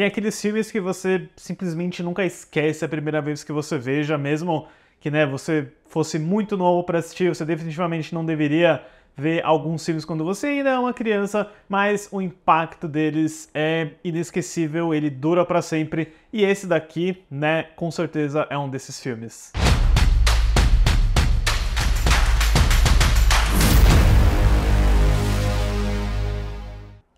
Tem aqueles filmes que você simplesmente nunca esquece a primeira vez que você veja, mesmo que né, você fosse muito novo para assistir, você definitivamente não deveria ver alguns filmes quando você ainda é uma criança, mas o impacto deles é inesquecível, ele dura para sempre, e esse daqui, né, com certeza é um desses filmes.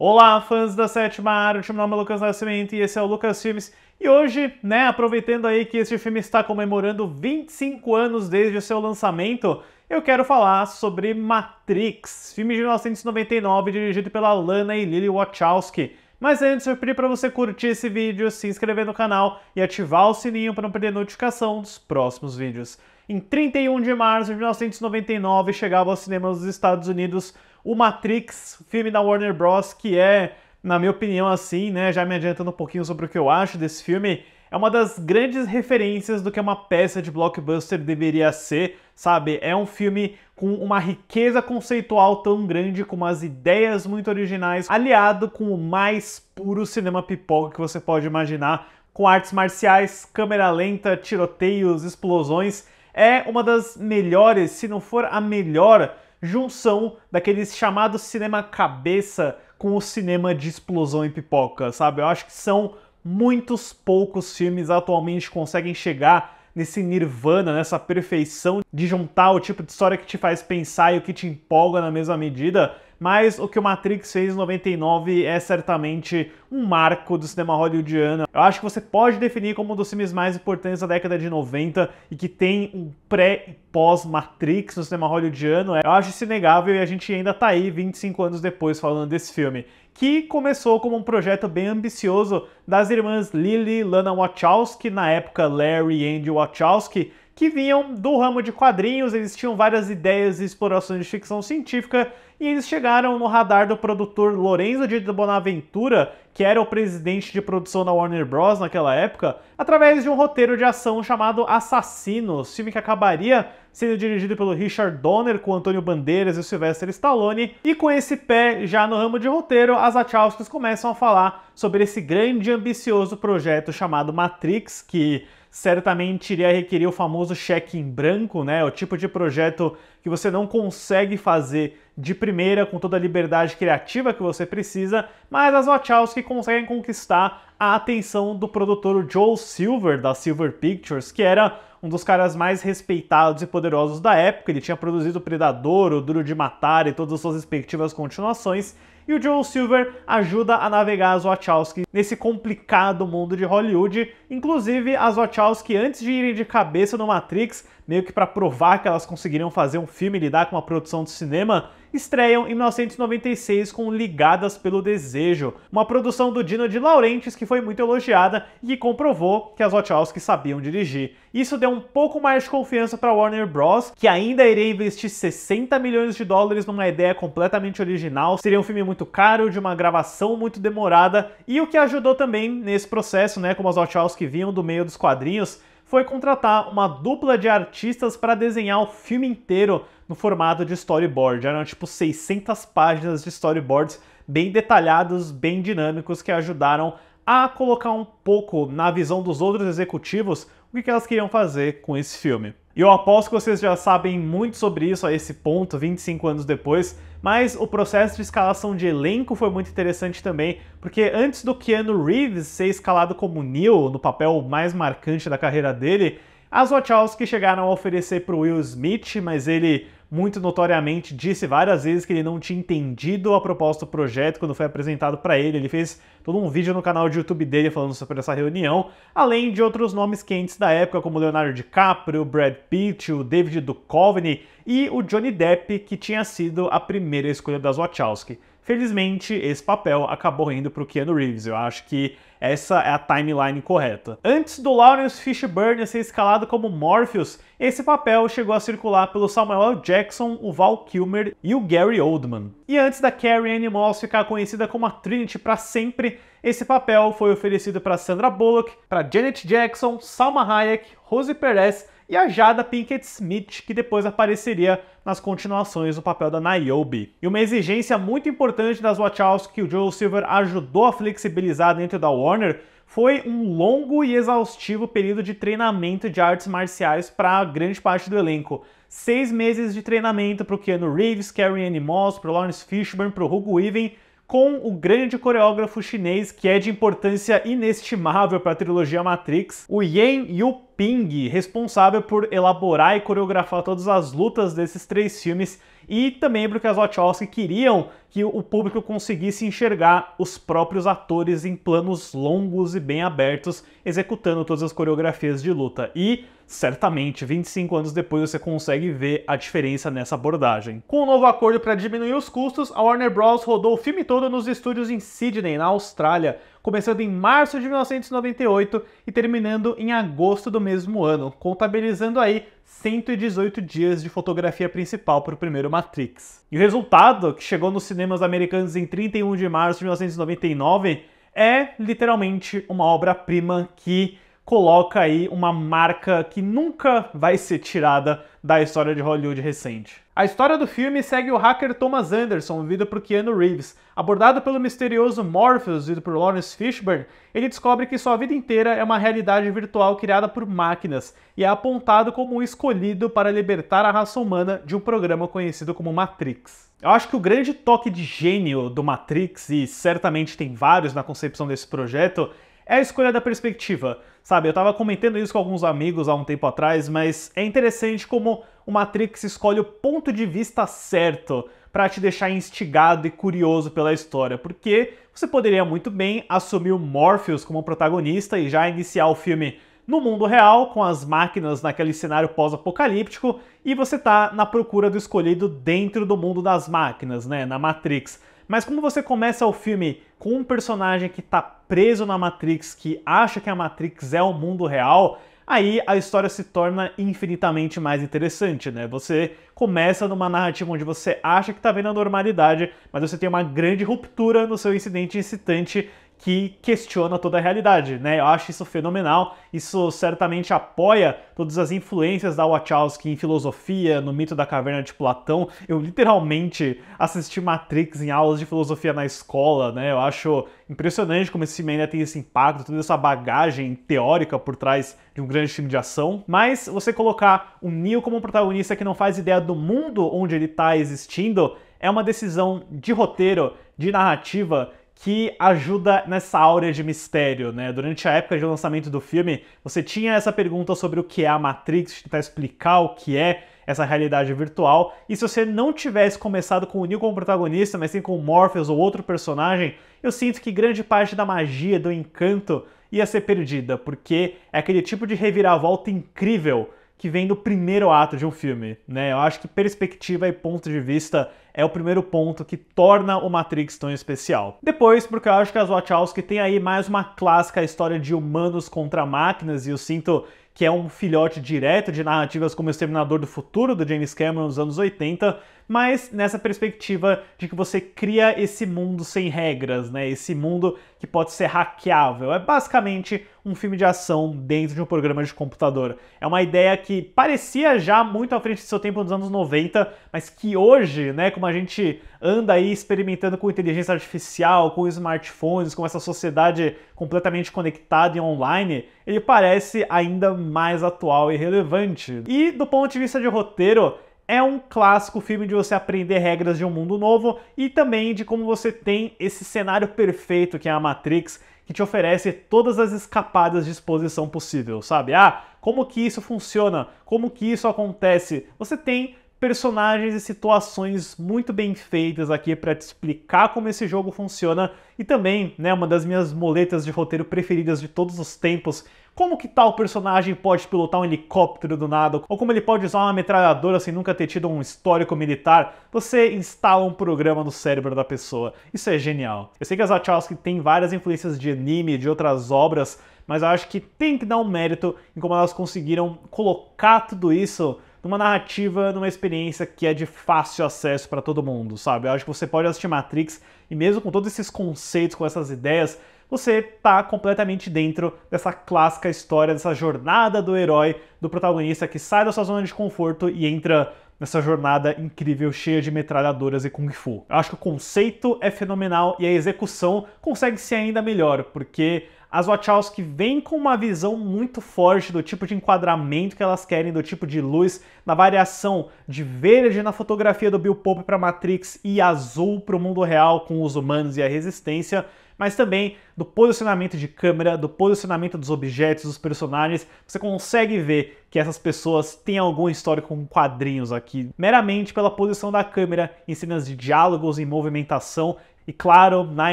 Olá, fãs da sétima arte, meu nome é Lucas Nascimento e esse é o Lucas Filmes. E hoje, né, aproveitando aí que este filme está comemorando 25 anos desde o seu lançamento, eu quero falar sobre Matrix, filme de 1999 dirigido pela Lana e Lily Wachowski. Mas antes, eu pedi para você curtir esse vídeo, se inscrever no canal e ativar o sininho para não perder notificação dos próximos vídeos. Em 31 de março de 1999, chegava aos cinemas dos Estados Unidos o Matrix, filme da Warner Bros., que é, na minha opinião, assim, né? Já me adiantando um pouquinho sobre o que eu acho desse filme, é uma das grandes referências do que uma peça de blockbuster deveria ser, sabe? É um filme com uma riqueza conceitual tão grande, com umas ideias muito originais, aliado com o mais puro cinema pipoca que você pode imaginar, com artes marciais, câmera lenta, tiroteios, explosões. É uma das melhores, se não for a melhor junção daquele chamado cinema cabeça com o cinema de explosão e pipoca, sabe? Eu acho que são muitos poucos filmes atualmente conseguem chegar nesse nirvana, nessa perfeição de juntar o tipo de história que te faz pensar e o que te empolga na mesma medida mas o que o Matrix fez em 99 é certamente um marco do cinema hollywoodiano. Eu acho que você pode definir como um dos filmes mais importantes da década de 90 e que tem um pré e pós-Matrix no cinema hollywoodiano. É, eu acho isso inegável e a gente ainda tá aí 25 anos depois falando desse filme que começou como um projeto bem ambicioso das irmãs Lily Lana Wachowski, na época Larry e Andy Wachowski, que vinham do ramo de quadrinhos, eles tinham várias ideias e explorações de ficção científica, e eles chegaram no radar do produtor Lorenzo de Bonaventura, que era o presidente de produção da Warner Bros. naquela época, através de um roteiro de ação chamado Assassinos, filme que acabaria sendo dirigido pelo Richard Donner, com Antônio Bandeiras e Sylvester Stallone. E com esse pé já no ramo de roteiro, as Wachowskis começam a falar sobre esse grande e ambicioso projeto chamado Matrix, que certamente iria requerer o famoso cheque em branco, né? O tipo de projeto que você não consegue fazer de primeira com toda a liberdade criativa que você precisa, mas as Wachowski conseguem conquistar a atenção do produtor Joel Silver, da Silver Pictures, que era um dos caras mais respeitados e poderosos da época. Ele tinha produzido Predador, O Duro de Matar e todas as suas respectivas continuações e o Joel Silver ajuda a navegar as Wachowski nesse complicado mundo de Hollywood. Inclusive, as Wachowski, antes de irem de cabeça no Matrix, meio que para provar que elas conseguiriam fazer um filme e lidar com uma produção de cinema, estreiam em 1996 com Ligadas pelo Desejo, uma produção do Dino de Laurentiis que foi muito elogiada e que comprovou que as Wachowski sabiam dirigir. Isso deu um pouco mais de confiança para Warner Bros, que ainda iria investir 60 milhões de dólares numa ideia completamente original, seria um filme muito muito caro, de uma gravação muito demorada, e o que ajudou também nesse processo, né, como as Wachowski vinham do meio dos quadrinhos, foi contratar uma dupla de artistas para desenhar o filme inteiro no formato de storyboard. Eram tipo 600 páginas de storyboards bem detalhados, bem dinâmicos, que ajudaram a colocar um pouco na visão dos outros executivos o que elas queriam fazer com esse filme. E eu aposto que vocês já sabem muito sobre isso a esse ponto, 25 anos depois, mas o processo de escalação de elenco foi muito interessante também, porque antes do Keanu Reeves ser escalado como Neil, no papel mais marcante da carreira dele, as Wachowski chegaram a oferecer para o Will Smith, mas ele muito notoriamente disse várias vezes que ele não tinha entendido a proposta do projeto quando foi apresentado para ele. Ele fez todo um vídeo no canal de YouTube dele falando sobre essa reunião, além de outros nomes quentes da época, como Leonardo DiCaprio, Brad Pitt, o David Duchovny e o Johnny Depp, que tinha sido a primeira escolha das Wachowski. Felizmente, esse papel acabou indo para o Keanu Reeves. Eu acho que essa é a timeline correta. Antes do Lawrence Fishburne ser escalado como Morpheus, esse papel chegou a circular pelo Samuel L. Jackson, o Val Kilmer e o Gary Oldman. E antes da Carrie Ann Moss ficar conhecida como a Trinity para sempre, esse papel foi oferecido para Sandra Bullock, para Janet Jackson, Salma Hayek, Rose Perez e a Jada Pinkett Smith, que depois apareceria nas continuações do papel da Niobe. E uma exigência muito importante das Wachowski que o Joel Silver ajudou a flexibilizar dentro da Warner Warner foi um longo e exaustivo período de treinamento de artes marciais para grande parte do elenco. Seis meses de treinamento para o Keanu Reeves, Carrie Anne Moss, para Lawrence Fishburne, para o Hugo Weaving, com o grande coreógrafo chinês que é de importância inestimável para a trilogia Matrix, o Yen Yu Ping, responsável por elaborar e coreografar todas as lutas desses três filmes e também porque as Wachowski queriam que o público conseguisse enxergar os próprios atores em planos longos e bem abertos, executando todas as coreografias de luta. E, certamente, 25 anos depois você consegue ver a diferença nessa abordagem. Com o um novo acordo para diminuir os custos, a Warner Bros. rodou o filme todo nos estúdios em Sydney, na Austrália, começando em março de 1998 e terminando em agosto do mesmo ano, contabilizando aí 118 dias de fotografia principal para o primeiro Matrix. E o resultado, que chegou nos cinemas americanos em 31 de março de 1999, é literalmente uma obra-prima que coloca aí uma marca que nunca vai ser tirada da história de Hollywood recente. A história do filme segue o hacker Thomas Anderson, vivido por Keanu Reeves. Abordado pelo misterioso Morpheus, vivido por Lawrence Fishburne, ele descobre que sua vida inteira é uma realidade virtual criada por máquinas e é apontado como um escolhido para libertar a raça humana de um programa conhecido como Matrix. Eu acho que o grande toque de gênio do Matrix, e certamente tem vários na concepção desse projeto, é a escolha da perspectiva. Sabe, eu tava comentando isso com alguns amigos há um tempo atrás, mas é interessante como o Matrix escolhe o ponto de vista certo para te deixar instigado e curioso pela história, porque você poderia muito bem assumir o Morpheus como protagonista e já iniciar o filme no mundo real, com as máquinas naquele cenário pós-apocalíptico, e você tá na procura do escolhido dentro do mundo das máquinas, né, na Matrix. Mas como você começa o filme com um personagem que está preso na Matrix, que acha que a Matrix é o mundo real, aí a história se torna infinitamente mais interessante, né? Você começa numa narrativa onde você acha que está vendo a normalidade, mas você tem uma grande ruptura no seu incidente incitante que questiona toda a realidade, né? Eu acho isso fenomenal. Isso certamente apoia todas as influências da Wachowski em filosofia, no mito da caverna de Platão. Eu literalmente assisti Matrix em aulas de filosofia na escola, né? Eu acho impressionante como esse filme ainda tem esse impacto, toda essa bagagem teórica por trás de um grande filme de ação. Mas você colocar o Neo como um protagonista que não faz ideia do mundo onde ele está existindo é uma decisão de roteiro, de narrativa que ajuda nessa áurea de mistério, né? Durante a época de lançamento do filme, você tinha essa pergunta sobre o que é a Matrix, tentar explicar o que é essa realidade virtual. E se você não tivesse começado com o Neo como protagonista, mas sim com o Morpheus ou outro personagem, eu sinto que grande parte da magia, do encanto, ia ser perdida, porque é aquele tipo de reviravolta incrível que vem do primeiro ato de um filme, né? Eu acho que perspectiva e ponto de vista é o primeiro ponto que torna o Matrix tão especial. Depois, porque eu acho que as Wachowski tem aí mais uma clássica história de humanos contra máquinas, e eu sinto que é um filhote direto de narrativas como O Exterminador do Futuro, do James Cameron, nos anos 80, mas nessa perspectiva de que você cria esse mundo sem regras, né? Esse mundo que pode ser hackeável. É basicamente um filme de ação dentro de um programa de computador. É uma ideia que parecia já muito à frente do seu tempo nos anos 90, mas que hoje, né, como a gente anda aí experimentando com inteligência artificial, com smartphones, com essa sociedade completamente conectada e online, ele parece ainda mais atual e relevante. E do ponto de vista de roteiro, é um clássico filme de você aprender regras de um mundo novo e também de como você tem esse cenário perfeito que é a Matrix, que te oferece todas as escapadas de exposição possível, sabe? Ah, como que isso funciona? Como que isso acontece? Você tem personagens e situações muito bem feitas aqui para te explicar como esse jogo funciona e também, né, uma das minhas moletas de roteiro preferidas de todos os tempos, como que tal personagem pode pilotar um helicóptero do nada, ou como ele pode usar uma metralhadora sem nunca ter tido um histórico militar, você instala um programa no cérebro da pessoa. Isso é genial. Eu sei que a Zachowski tem várias influências de anime, de outras obras, mas eu acho que tem que dar um mérito em como elas conseguiram colocar tudo isso numa narrativa, numa experiência que é de fácil acesso para todo mundo, sabe? Eu acho que você pode assistir Matrix e mesmo com todos esses conceitos, com essas ideias, você tá completamente dentro dessa clássica história, dessa jornada do herói, do protagonista que sai da sua zona de conforto e entra nessa jornada incrível, cheia de metralhadoras e kung fu. Eu acho que o conceito é fenomenal e a execução consegue ser ainda melhor, porque as Wachowski vêm com uma visão muito forte do tipo de enquadramento que elas querem, do tipo de luz, da variação de verde na fotografia do Bill Pope para Matrix e azul para o mundo real com os humanos e a resistência, mas também do posicionamento de câmera, do posicionamento dos objetos, dos personagens. Você consegue ver que essas pessoas têm algum histórico com quadrinhos aqui, meramente pela posição da câmera em cenas de diálogos, em movimentação e claro, na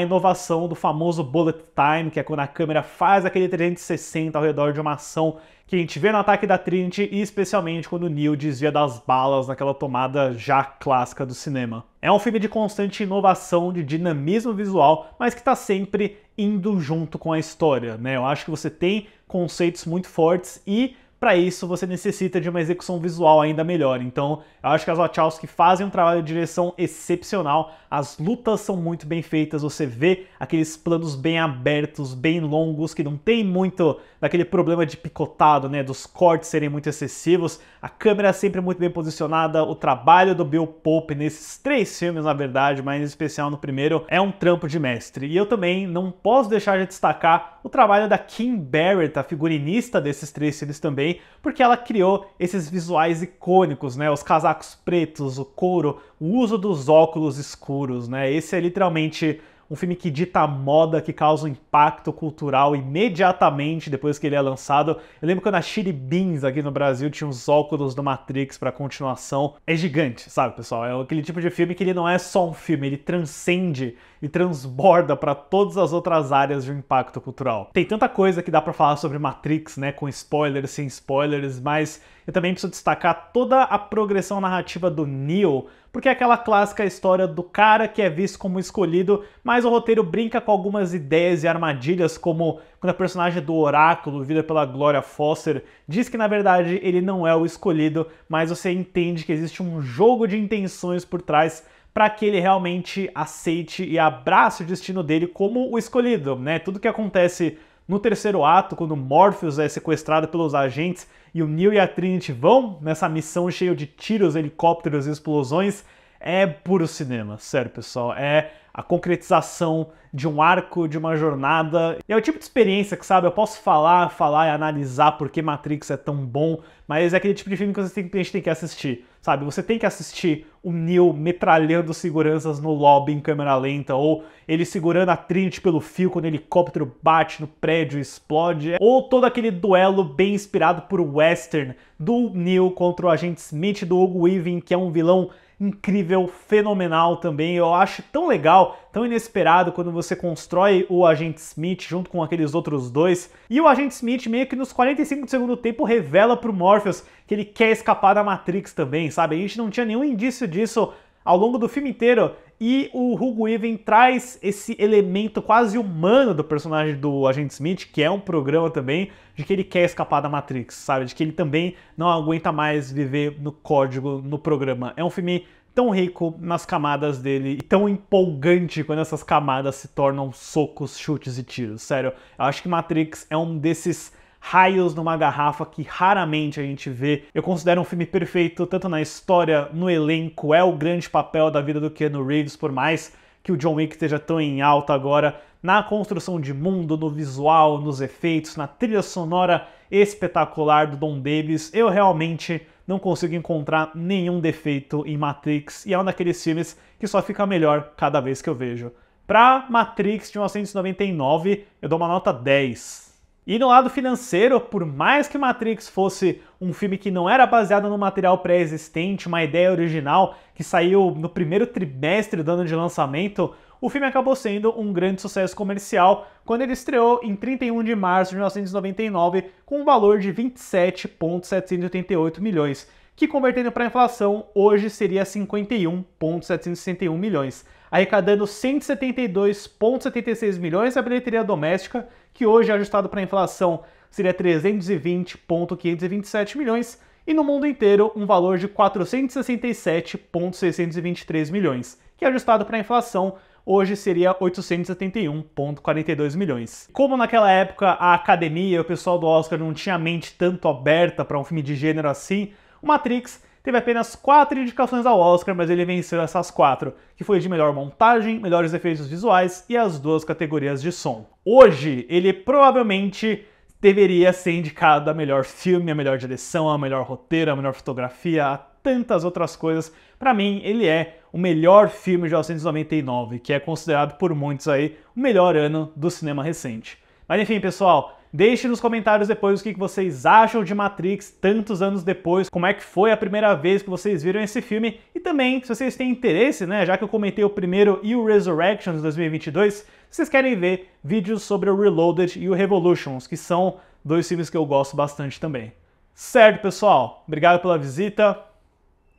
inovação do famoso bullet time, que é quando a câmera faz aquele 360 ao redor de uma ação que a gente vê no ataque da Trinity e especialmente quando o Neo desvia das balas naquela tomada já clássica do cinema. É um filme de constante inovação, de dinamismo visual, mas que está sempre indo junto com a história, né? Eu acho que você tem conceitos muito fortes e para isso, você necessita de uma execução visual ainda melhor. Então, eu acho que as Wachowski fazem um trabalho de direção excepcional. As lutas são muito bem feitas, você vê aqueles planos bem abertos, bem longos, que não tem muito daquele problema de picotado, né, dos cortes serem muito excessivos. A câmera sempre muito bem posicionada, o trabalho do Bill Pope nesses três filmes, na verdade, mas em especial no primeiro, é um trampo de mestre. E eu também não posso deixar de destacar o trabalho da Kim Barrett, a figurinista desses três filmes também, porque ela criou esses visuais icônicos, né? Os casacos pretos, o couro, o uso dos óculos escuros, né? Esse é literalmente um filme que dita moda, que causa um impacto cultural imediatamente depois que ele é lançado. Eu lembro quando a Chili Beans aqui no Brasil tinha os óculos do Matrix para continuação. É gigante, sabe, pessoal? É aquele tipo de filme que ele não é só um filme, ele transcende e transborda para todas as outras áreas de um impacto cultural. Tem tanta coisa que dá para falar sobre Matrix, né, com spoilers, sem spoilers, mas eu também preciso destacar toda a progressão narrativa do Neo porque é aquela clássica história do cara que é visto como escolhido, mas o roteiro brinca com algumas ideias e armadilhas, como quando a personagem do Oráculo, vida pela Gloria Foster, diz que na verdade ele não é o escolhido, mas você entende que existe um jogo de intenções por trás para que ele realmente aceite e abrace o destino dele como o escolhido, né? Tudo que acontece no terceiro ato, quando Morpheus é sequestrado pelos agentes e o Neo e a Trinity vão nessa missão cheia de tiros, helicópteros e explosões, é puro cinema, sério pessoal. É a concretização de um arco, de uma jornada. E é o tipo de experiência que, sabe, eu posso falar, falar e analisar por que Matrix é tão bom, mas é aquele tipo de filme que, que a gente tem que assistir sabe? Você tem que assistir o Neil metralhando seguranças no lobby em câmera lenta, ou ele segurando a Trinity pelo fio quando o helicóptero bate no prédio e explode, ou todo aquele duelo bem inspirado por western do Neil contra o agente Smith do Hugo Weaving, que é um vilão incrível, fenomenal também. Eu acho tão legal, tão inesperado quando você constrói o Agente Smith junto com aqueles outros dois. E o Agente Smith meio que nos 45 do segundo tempo revela pro Morpheus que ele quer escapar da Matrix também, sabe? A gente não tinha nenhum indício disso ao longo do filme inteiro e o Hugo Even traz esse elemento quase humano do personagem do Agente Smith, que é um programa também, de que ele quer escapar da Matrix, sabe? De que ele também não aguenta mais viver no código, no programa. É um filme tão rico nas camadas dele e tão empolgante quando essas camadas se tornam socos, chutes e tiros. Sério, eu acho que Matrix é um desses raios numa garrafa que raramente a gente vê. Eu considero um filme perfeito tanto na história, no elenco, é o grande papel da vida do Keanu Reeves, por mais que o John Wick esteja tão em alta agora, na construção de mundo, no visual, nos efeitos, na trilha sonora espetacular do Don Davis. Eu realmente não consigo encontrar nenhum defeito em Matrix e é um daqueles filmes que só fica melhor cada vez que eu vejo. Para Matrix de 1999, eu dou uma nota 10. E no lado financeiro, por mais que Matrix fosse um filme que não era baseado no material pré-existente, uma ideia original que saiu no primeiro trimestre do ano de lançamento, o filme acabou sendo um grande sucesso comercial quando ele estreou em 31 de março de 1999 com um valor de 27,788 milhões, que convertendo para inflação hoje seria 51,761 milhões arrecadando 172,76 milhões da bilheteria doméstica, que hoje, é ajustado para a inflação, seria 320,527 milhões, e no mundo inteiro um valor de 467,623 milhões, que ajustado para a inflação hoje seria 871,42 milhões. Como naquela época a academia e o pessoal do Oscar não tinha a mente tanto aberta para um filme de gênero assim, o Matrix teve apenas quatro indicações ao Oscar, mas ele venceu essas quatro, que foi de melhor montagem, melhores efeitos visuais e as duas categorias de som. Hoje, ele provavelmente deveria ser indicado a melhor filme, a melhor direção, a melhor roteiro, a melhor fotografia, a tantas outras coisas. Para mim, ele é o melhor filme de 1999, que é considerado por muitos aí o melhor ano do cinema recente. Mas enfim, pessoal, Deixe nos comentários depois o que vocês acham de Matrix tantos anos depois, como é que foi a primeira vez que vocês viram esse filme e também, se vocês têm interesse, né, já que eu comentei o primeiro e o Resurrection de 2022, vocês querem ver vídeos sobre o Reloaded e o Revolutions, que são dois filmes que eu gosto bastante também. Certo, pessoal? Obrigado pela visita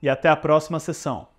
e até a próxima sessão.